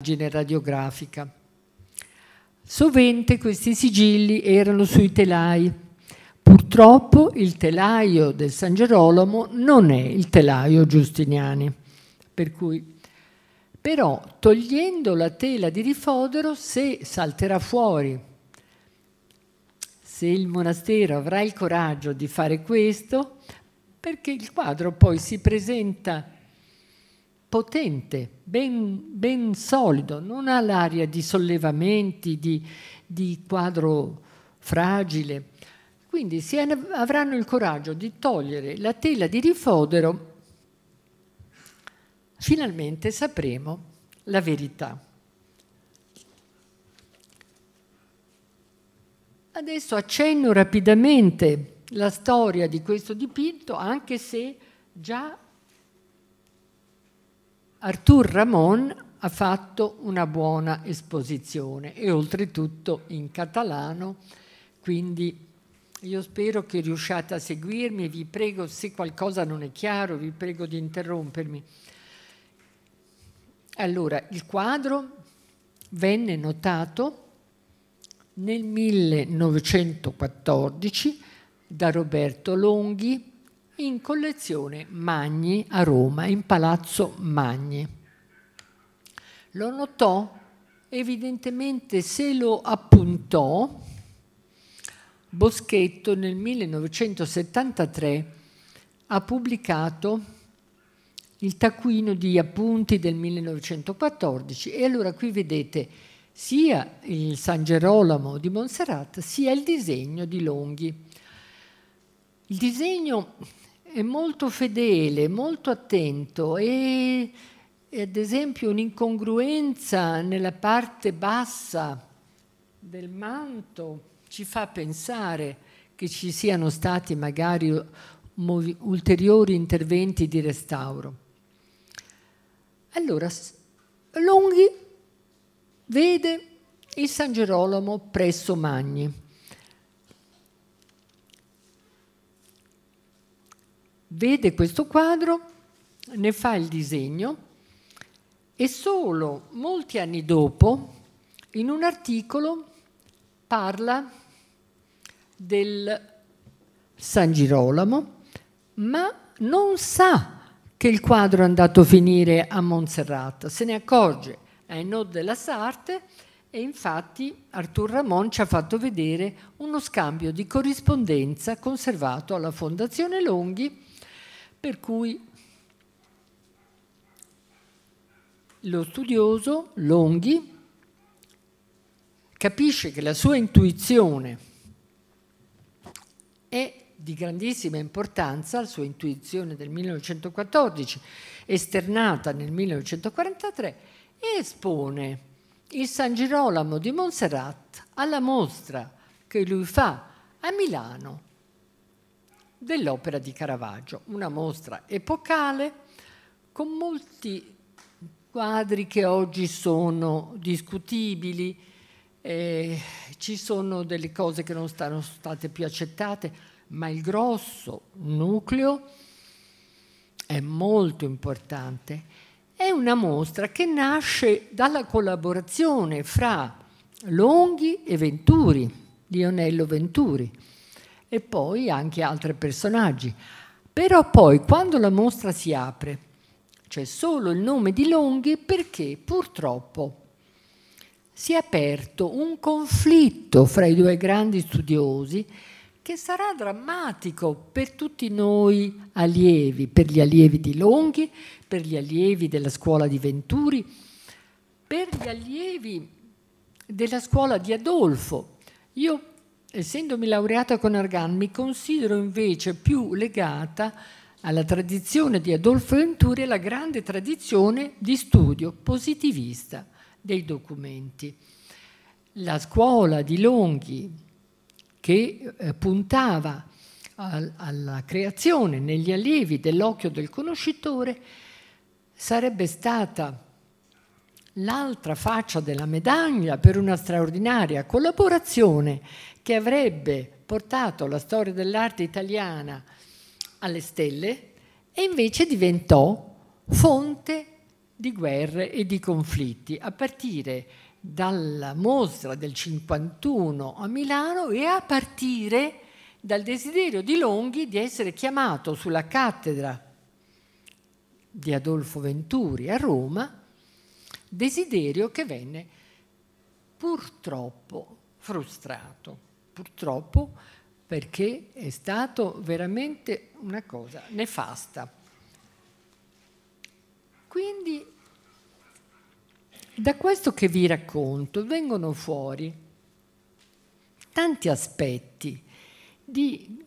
immagine radiografica. Sovente questi sigilli erano sui telai. Purtroppo il telaio del San Gerolamo non è il telaio giustiniani, per cui però togliendo la tela di rifodero se salterà fuori se il monastero avrà il coraggio di fare questo, perché il quadro poi si presenta potente, ben, ben solido, non ha l'aria di sollevamenti, di, di quadro fragile. Quindi se avranno il coraggio di togliere la tela di rifodero, finalmente sapremo la verità. Adesso accenno rapidamente la storia di questo dipinto, anche se già Artur Ramon ha fatto una buona esposizione e oltretutto in catalano, quindi io spero che riusciate a seguirmi e vi prego, se qualcosa non è chiaro, vi prego di interrompermi. Allora, il quadro venne notato nel 1914 da Roberto Longhi in collezione Magni a Roma, in Palazzo Magni. Lo notò, evidentemente se lo appuntò, Boschetto nel 1973 ha pubblicato il taccuino di appunti del 1914 e allora qui vedete sia il San Gerolamo di Montserrat sia il disegno di Longhi. Il disegno è molto fedele, molto attento e, e ad esempio un'incongruenza nella parte bassa del manto ci fa pensare che ci siano stati magari ulteriori interventi di restauro. Allora, Longhi vede il San Gerolamo presso Magni vede questo quadro, ne fa il disegno e solo molti anni dopo, in un articolo, parla del San Girolamo, ma non sa che il quadro è andato a finire a Montserrat, se ne accorge ai Nod della Sarthe e infatti Artur Ramon ci ha fatto vedere uno scambio di corrispondenza conservato alla Fondazione Longhi per cui lo studioso Longhi capisce che la sua intuizione è di grandissima importanza, la sua intuizione del 1914, esternata nel 1943, e espone il San Girolamo di Montserrat alla mostra che lui fa a Milano dell'opera di Caravaggio, una mostra epocale con molti quadri che oggi sono discutibili, eh, ci sono delle cose che non sono state più accettate, ma il grosso nucleo è molto importante. È una mostra che nasce dalla collaborazione fra Longhi e Venturi, Lionello Venturi e poi anche altri personaggi. Però poi quando la mostra si apre, c'è solo il nome di Longhi perché purtroppo si è aperto un conflitto fra i due grandi studiosi che sarà drammatico per tutti noi allievi, per gli allievi di Longhi, per gli allievi della scuola di Venturi, per gli allievi della scuola di Adolfo. Io essendomi laureata con Argan, mi considero invece più legata alla tradizione di Adolfo Venturi e alla grande tradizione di studio positivista dei documenti. La scuola di Longhi, che eh, puntava alla creazione negli allievi dell'occhio del conoscitore, sarebbe stata l'altra faccia della medaglia per una straordinaria collaborazione che avrebbe portato la storia dell'arte italiana alle stelle e invece diventò fonte di guerre e di conflitti a partire dalla mostra del 51 a Milano e a partire dal desiderio di Longhi di essere chiamato sulla cattedra di Adolfo Venturi a Roma desiderio che venne purtroppo frustrato, purtroppo perché è stato veramente una cosa nefasta. Quindi da questo che vi racconto vengono fuori tanti aspetti di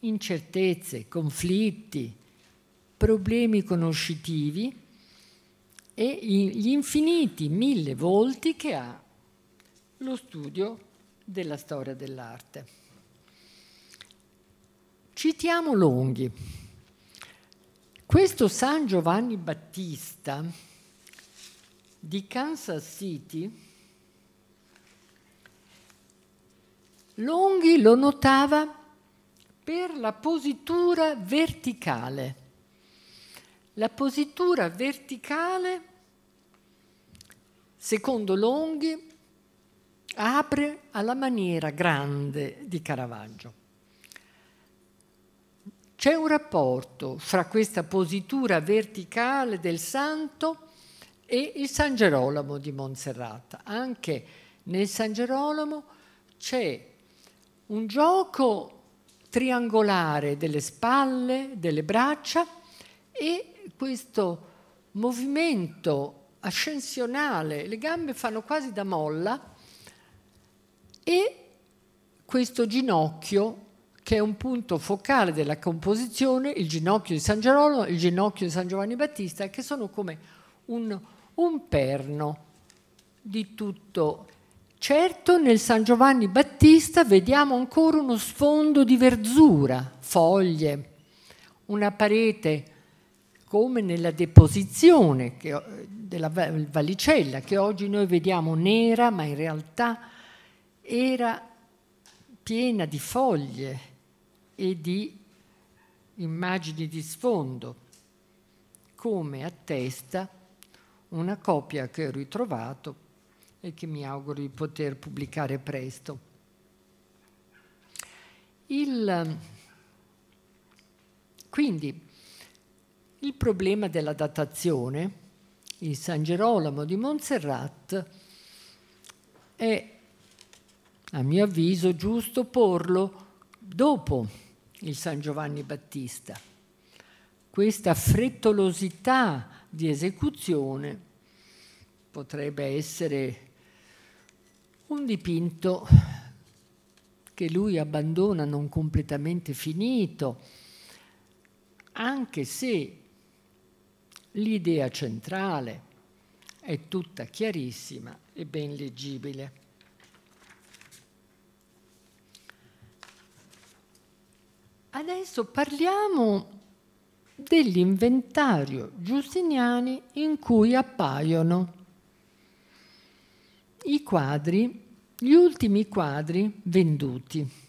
incertezze, conflitti, problemi conoscitivi e gli infiniti mille volti che ha lo studio della storia dell'arte. Citiamo Longhi. Questo San Giovanni Battista di Kansas City, Longhi lo notava per la positura verticale. La positura verticale Secondo Longhi apre alla maniera grande di Caravaggio. C'è un rapporto fra questa positura verticale del santo e il San Gerolamo di Monserrata. Anche nel San Gerolamo c'è un gioco triangolare delle spalle, delle braccia e questo movimento ascensionale, le gambe fanno quasi da molla e questo ginocchio che è un punto focale della composizione, il ginocchio di San Gerolamo, il ginocchio di San Giovanni Battista, che sono come un, un perno di tutto. Certo, nel San Giovanni Battista vediamo ancora uno sfondo di verzura, foglie, una parete come nella deposizione che della Vallicella, che oggi noi vediamo nera, ma in realtà era piena di foglie e di immagini di sfondo, come attesta una copia che ho ritrovato e che mi auguro di poter pubblicare presto. Il, quindi il problema della datazione il San Gerolamo di Montserrat, è a mio avviso giusto porlo dopo il San Giovanni Battista. Questa frettolosità di esecuzione potrebbe essere un dipinto che lui abbandona non completamente finito, anche se l'idea centrale è tutta chiarissima e ben leggibile. Adesso parliamo dell'inventario giustiniani in cui appaiono i quadri, gli ultimi quadri venduti.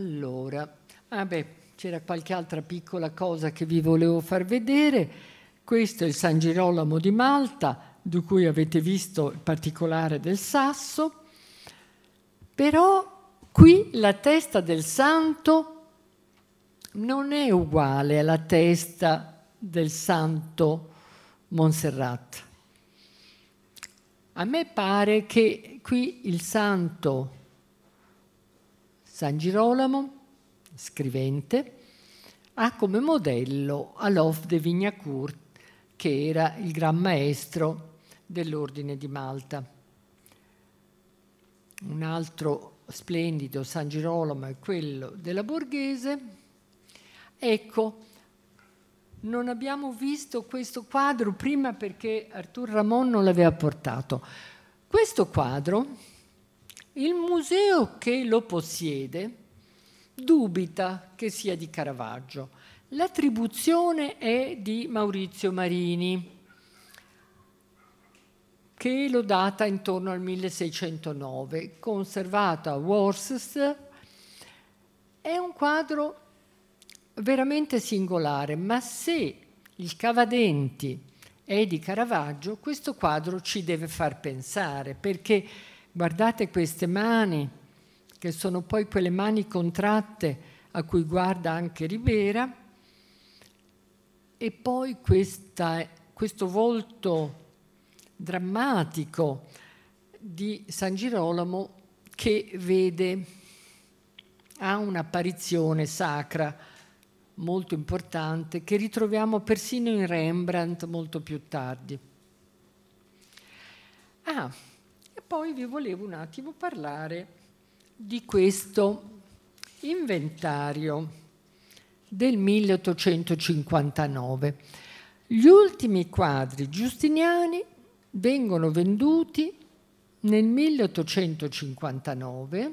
Allora, ah beh, c'era qualche altra piccola cosa che vi volevo far vedere. Questo è il San Girolamo di Malta, di cui avete visto il particolare del sasso. Però qui la testa del santo non è uguale alla testa del santo Montserrat. A me pare che qui il santo San Girolamo, scrivente, ha come modello Alof de Vignacourt, che era il gran maestro dell'Ordine di Malta. Un altro splendido San Girolamo è quello della Borghese. Ecco, non abbiamo visto questo quadro prima perché Artur Ramon non l'aveva portato. Questo quadro il museo che lo possiede dubita che sia di Caravaggio. L'attribuzione è di Maurizio Marini che lo data intorno al 1609, conservato a Worcester. È un quadro veramente singolare, ma se il Cavadenti è di Caravaggio, questo quadro ci deve far pensare, perché Guardate queste mani, che sono poi quelle mani contratte a cui guarda anche Ribera, e poi questa, questo volto drammatico di San Girolamo che vede, ha un'apparizione sacra molto importante che ritroviamo persino in Rembrandt molto più tardi. Ah, poi vi volevo un attimo parlare di questo inventario del 1859. Gli ultimi quadri giustiniani vengono venduti nel 1859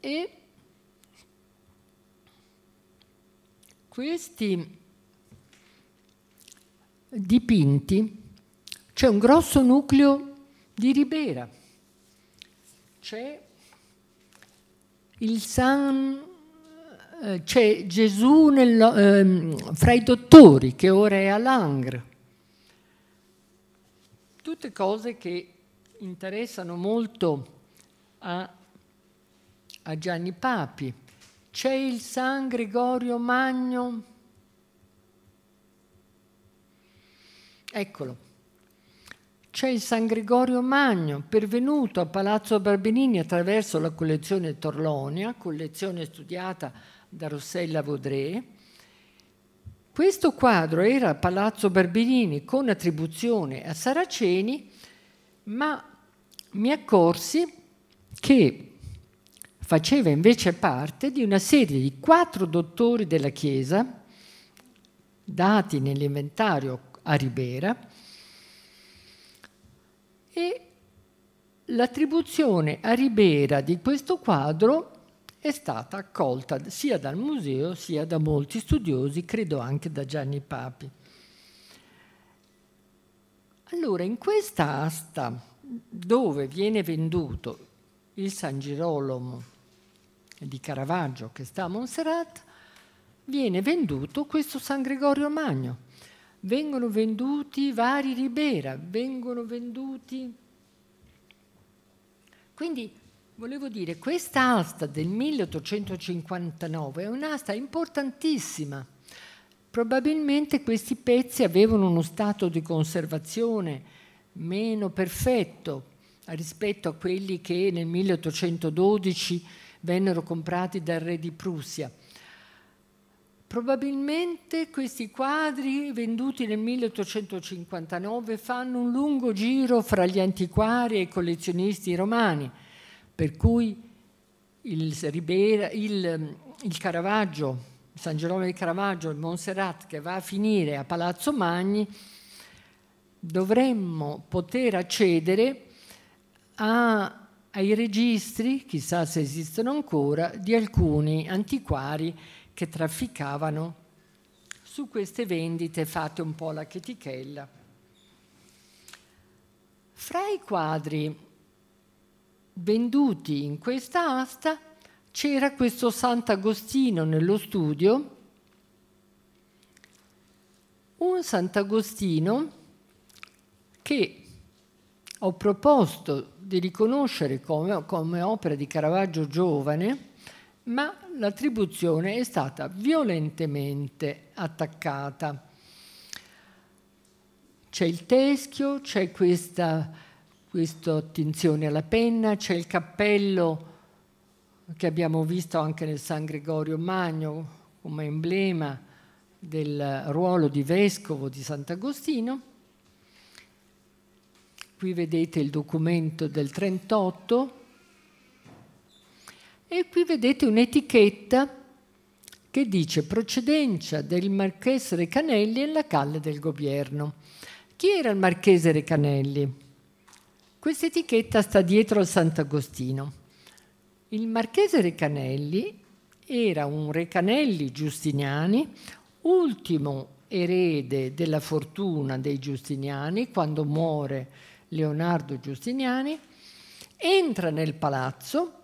e questi dipinti c'è un grosso nucleo di Ribera, c'è il San eh, c'è Gesù nel, ehm, fra i dottori che ora è a Langres. Tutte cose che interessano molto a, a Gianni Papi. C'è il San Gregorio Magno Eccolo. C'è il San Gregorio Magno, pervenuto a Palazzo Barbenini attraverso la collezione Torlonia, collezione studiata da Rossella Vaudré. Questo quadro era a Palazzo Barbenini con attribuzione a Saraceni, ma mi accorsi che faceva invece parte di una serie di quattro dottori della Chiesa, dati nell'inventario a Ribera e l'attribuzione a Ribera di questo quadro è stata accolta sia dal museo sia da molti studiosi, credo anche da Gianni Papi. Allora, in questa asta dove viene venduto il San Girolamo di Caravaggio che sta a Montserrat, viene venduto questo San Gregorio Magno, vengono venduti vari Ribera, vengono venduti... Quindi volevo dire, questa asta del 1859 è un'asta importantissima. Probabilmente questi pezzi avevano uno stato di conservazione meno perfetto rispetto a quelli che nel 1812 vennero comprati dal re di Prussia Probabilmente questi quadri venduti nel 1859 fanno un lungo giro fra gli antiquari e i collezionisti romani, per cui il, Ribera, il, il Caravaggio, San Gerome di Caravaggio, il Montserrat che va a finire a Palazzo Magni, dovremmo poter accedere a, ai registri, chissà se esistono ancora, di alcuni antiquari che trafficavano su queste vendite fatte un po' la chetichella. Fra i quadri venduti in questa asta c'era questo Sant'Agostino nello studio, un Sant'Agostino che ho proposto di riconoscere come, come opera di Caravaggio giovane ma l'attribuzione è stata violentemente attaccata. C'è il teschio, c'è questa, questa attenzione alla penna, c'è il cappello che abbiamo visto anche nel San Gregorio Magno come emblema del ruolo di vescovo di Sant'Agostino. Qui vedete il documento del 38 e qui vedete un'etichetta che dice procedenza del Marchese Recanelli e la Calle del Governo. Chi era il Marchese Recanelli? Questa etichetta sta dietro al Sant'Agostino. Il Marchese Recanelli era un Recanelli giustiniani, ultimo erede della fortuna dei giustiniani quando muore Leonardo Giustiniani, entra nel palazzo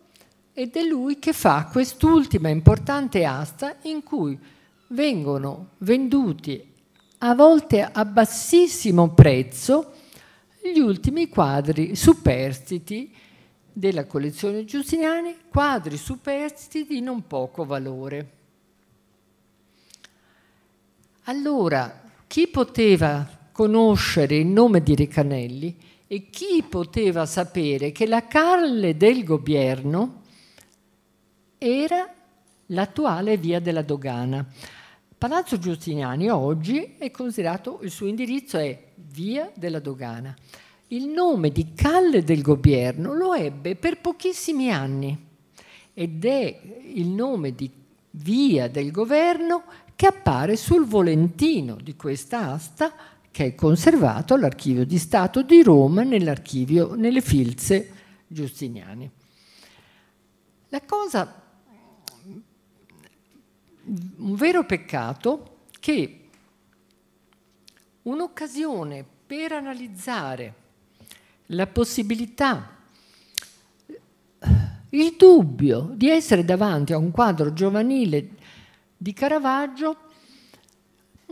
ed è lui che fa quest'ultima importante asta in cui vengono venduti a volte a bassissimo prezzo gli ultimi quadri superstiti della collezione giustiniani, quadri superstiti di non poco valore. Allora, chi poteva conoscere il nome di Ricanelli e chi poteva sapere che la Carle del Gobierno era l'attuale via della Dogana. Palazzo Giustiniani oggi è considerato, il suo indirizzo è via della Dogana. Il nome di Calle del Gobierno lo ebbe per pochissimi anni ed è il nome di via del governo che appare sul volentino di questa asta che è conservato all'Archivio di Stato di Roma nell'archivio nelle filze Giustiniani. La cosa vero peccato che un'occasione per analizzare la possibilità il dubbio di essere davanti a un quadro giovanile di Caravaggio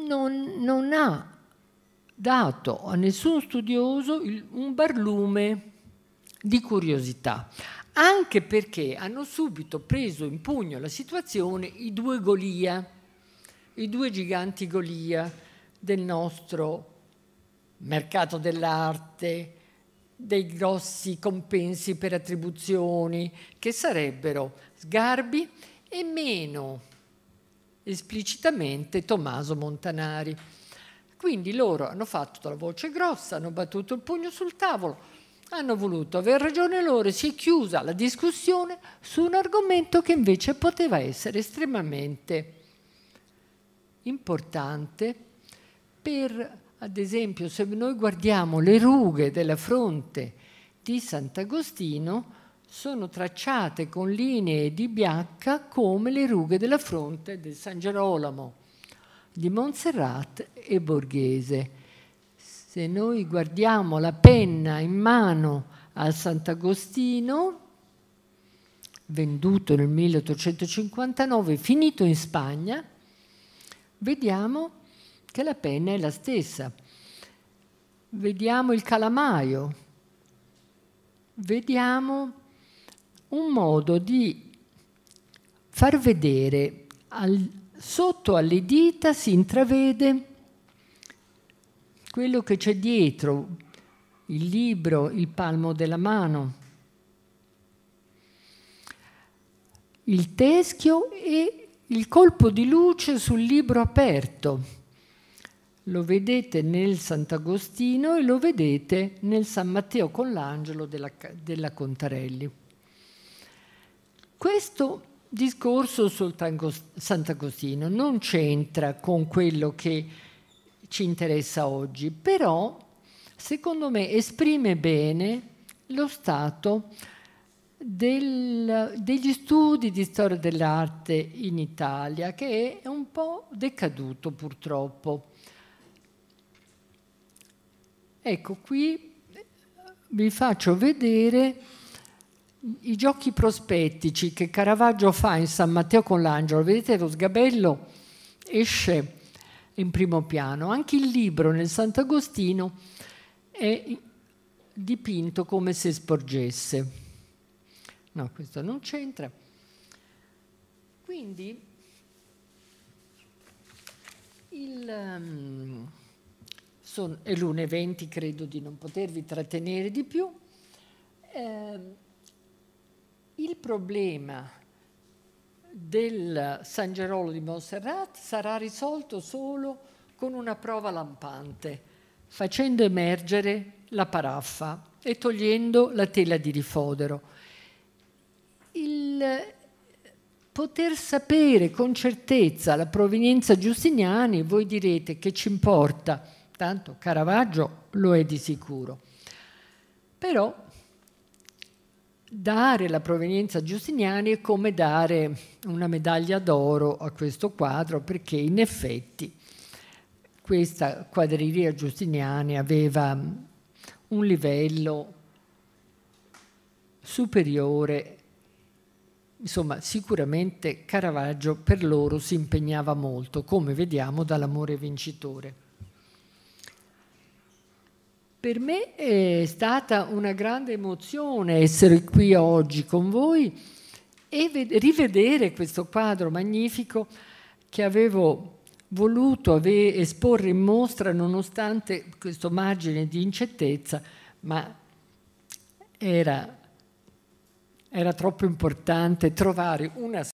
non, non ha dato a nessun studioso il, un barlume di curiosità, anche perché hanno subito preso in pugno la situazione i due Golia, i due giganti Golia del nostro mercato dell'arte, dei grossi compensi per attribuzioni, che sarebbero Sgarbi e meno esplicitamente Tommaso Montanari. Quindi loro hanno fatto la voce grossa, hanno battuto il pugno sul tavolo, hanno voluto aver ragione loro e si è chiusa la discussione su un argomento che invece poteva essere estremamente importante per, ad esempio, se noi guardiamo le rughe della fronte di Sant'Agostino, sono tracciate con linee di bianca come le rughe della fronte di San Gerolamo, di Montserrat e Borghese. Se noi guardiamo la penna in mano al Sant'Agostino, venduto nel 1859, finito in Spagna, vediamo che la penna è la stessa. Vediamo il calamaio, vediamo un modo di far vedere al, sotto alle dita si intravede quello che c'è dietro, il libro, il palmo della mano, il teschio e il colpo di luce sul libro aperto. Lo vedete nel Sant'Agostino e lo vedete nel San Matteo con l'angelo della, della Contarelli. Questo discorso sul Sant'Agostino non c'entra con quello che ci interessa oggi, però secondo me esprime bene lo stato del, degli studi di storia dell'arte in Italia, che è un po' decaduto purtroppo. Ecco, qui eh, vi faccio vedere i giochi prospettici che Caravaggio fa in San Matteo con l'Angelo. Vedete lo sgabello esce in primo piano. Anche il libro nel Sant'Agostino è dipinto come se sporgesse. No, questo non c'entra. Quindi il, um, son, è l'1.20, credo di non potervi trattenere di più. Eh, il problema del San Gerolo di Montserrat sarà risolto solo con una prova lampante, facendo emergere la paraffa e togliendo la tela di rifodero il poter sapere con certezza la provenienza giustiniani, voi direte che ci importa, tanto Caravaggio lo è di sicuro. Però dare la provenienza giustiniani è come dare una medaglia d'oro a questo quadro perché in effetti questa quadreria giustiniani aveva un livello superiore insomma sicuramente Caravaggio per loro si impegnava molto, come vediamo dall'amore vincitore. Per me è stata una grande emozione essere qui oggi con voi e rivedere questo quadro magnifico che avevo voluto esporre in mostra nonostante questo margine di incertezza, ma era era troppo importante trovare una